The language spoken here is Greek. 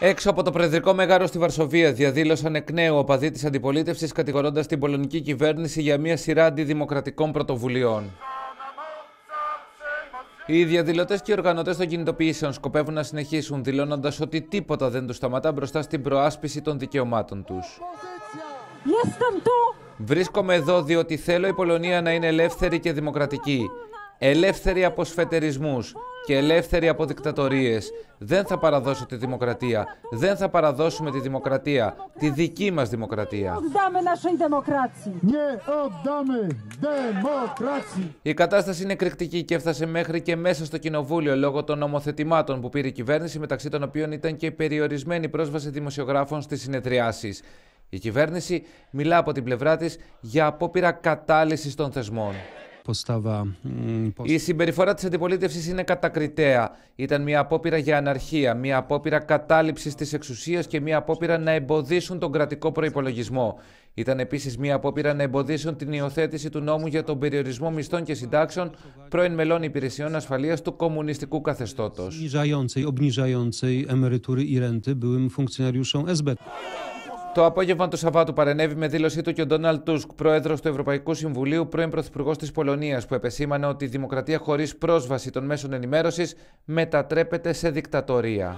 Έξω από το Προεδρικό Μέγαρο στη Βαρσοβία διαδήλωσαν εκ νέου οπαδοί της αντιπολίτευσης κατηγορώντας την πολωνική κυβέρνηση για μια σειρά αντιδημοκρατικών πρωτοβουλειών. Οι διαδηλωτές και οι οργανωτές των κινητοποιήσεων σκοπεύουν να συνεχίσουν δηλώνοντας ότι τίποτα δεν τους σταματά μπροστά στην προάσπιση των δικαιωμάτων τους. Βρίσκομαι εδώ διότι θέλω η Πολωνία να είναι ελεύθερη και δημοκρατική ελεύθερη από σφετερισμούς και ελεύθερη από δικτατορίες. Δεν θα παραδώσω τη δημοκρατία. Δεν θα παραδώσουμε τη δημοκρατία. Τη δική μας δημοκρατία. Ναι, η κατάσταση είναι εκρηκτική και έφτασε μέχρι και μέσα στο κοινοβούλιο λόγω των νομοθετημάτων που πήρε η κυβέρνηση μεταξύ των οποίων ήταν και η περιορισμένη πρόσβαση δημοσιογράφων στις συνεδριάσεις. Η κυβέρνηση μιλά από την πλευρά της για απόπειρα κατάλυσης των θεσμών. Η συμπεριφορά της αντιπολίτευσης είναι κατακριτέα. Ήταν μια απόπειρα για αναρχία, μια απόπειρα κατάληψης της εξουσίας και μια απόπειρα να εμποδίσουν τον κρατικό προπολογισμό. Ήταν επίσης μια απόπειρα να εμποδίσουν την υιοθέτηση του νόμου για τον περιορισμό μισθών και συντάξεων πρώην μελών υπηρεσιών ασφαλείας του κομμουνιστικού καθεστώτος. Το απόγευμα του Σαββάτου παρενέβη με δήλωσή του και ο Ντόναλτ Τούσκ, πρόεδρος του Ευρωπαϊκού Συμβουλίου, πρώην πρωθυπουργός της Πολωνίας, που επεσήμανε ότι η δημοκρατία χωρίς πρόσβαση των μέσων ενημέρωσης μετατρέπεται σε δικτατορία.